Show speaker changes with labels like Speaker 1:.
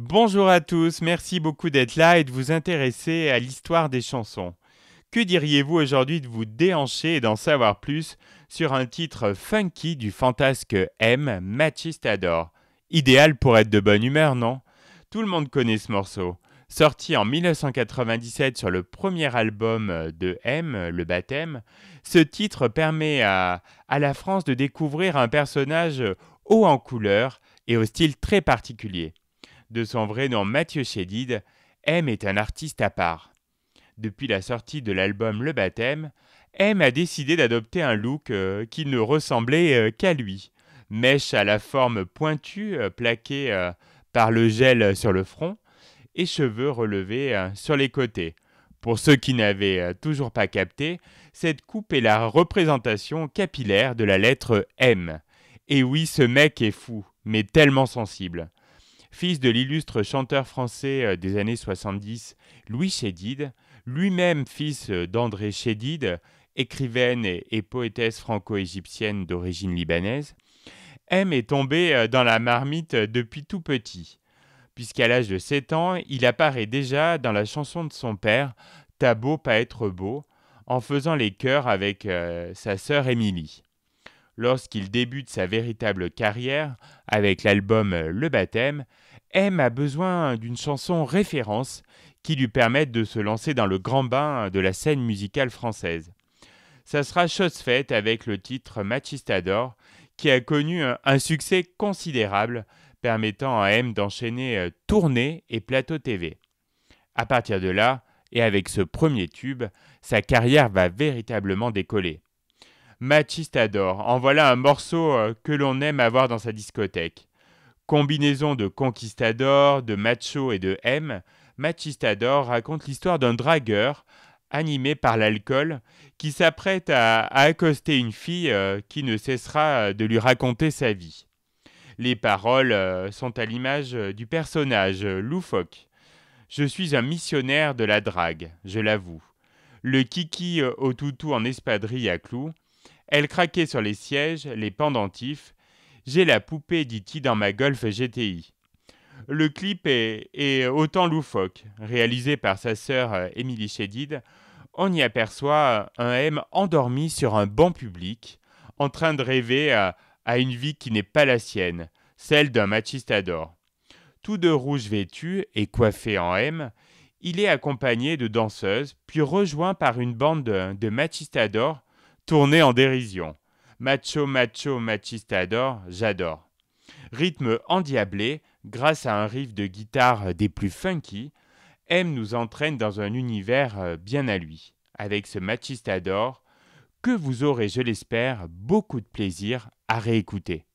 Speaker 1: Bonjour à tous, merci beaucoup d'être là et de vous intéresser à l'histoire des chansons. Que diriez-vous aujourd'hui de vous déhancher et d'en savoir plus sur un titre funky du fantasque M, Machistador Idéal pour être de bonne humeur, non Tout le monde connaît ce morceau. Sorti en 1997 sur le premier album de M, Le Baptême, ce titre permet à, à la France de découvrir un personnage haut en couleur et au style très particulier de son vrai nom Mathieu Chédid, M est un artiste à part. Depuis la sortie de l'album Le Baptême, M a décidé d'adopter un look euh, qui ne ressemblait euh, qu'à lui. Mèche à la forme pointue euh, plaquée par le gel sur le front et cheveux relevés sur les côtés. Pour ceux qui n'avaient toujours pas capté, cette coupe est la représentation capillaire de la lettre M. Et oui, ce mec est fou, mais tellement sensible. Fils de l'illustre chanteur français euh, des années 70, Louis Chédid, lui-même fils euh, d'André Chédid, écrivaine et, poétesse franco-égyptienne d'origine libanaise, M est tombé euh, dans la marmite depuis tout petit, puisqu'à l'âge de 7 ans, il apparaît déjà dans la chanson de son père, T'as beau pas être beau, en faisant les chœurs avec sa sœur Émilie. Lorsqu'il débute sa véritable carrière avec l'album Le Baptême, M a besoin d'une chanson référence qui lui permette de se lancer dans le grand bain de la scène musicale française. Ça sera chose faite avec le titre Machistador, qui a connu un succès considérable, permettant à M d'enchaîner euh, tournée et plateau TV. À partir de là, et avec ce premier tube, sa carrière va véritablement décoller. Machistador, en voilà un morceau euh, que l'on aime avoir dans sa discothèque. Combinaison de conquistador, de macho et de M, Machistador raconte l'histoire d'un dragueur animé par l'alcool qui s'apprête à, accoster une fille euh, qui ne cessera euh, de lui raconter sa vie. Les paroles euh, sont à l'image du personnage loufoque. Je suis un missionnaire de la drague, je l'avoue. Le kiki au toutou en espadrille à clous. Elle craquait sur les sièges, les pendentifs, j'ai la poupée, dit-il dans ma Golf GTI. Le clip est, et autant loufoque. Réalisé par sa sœur euh, Émilie Chédid, on y aperçoit euh, un M endormi sur un banc public, en train de rêver euh, à, une vie qui n'est pas la sienne, celle d'un machistador. Tout de rouge vêtu et coiffé en M, il est accompagné de danseuses, puis rejoint par une bande de, de machistadors tournés en dérision. Macho, macho, machistador, j'adore. Rythme endiablé, grâce à un riff de guitare euh, des plus funky, M nous entraîne dans un univers euh, bien à lui. Avec ce machistador, que vous aurez, je l'espère, beaucoup de plaisir à réécouter.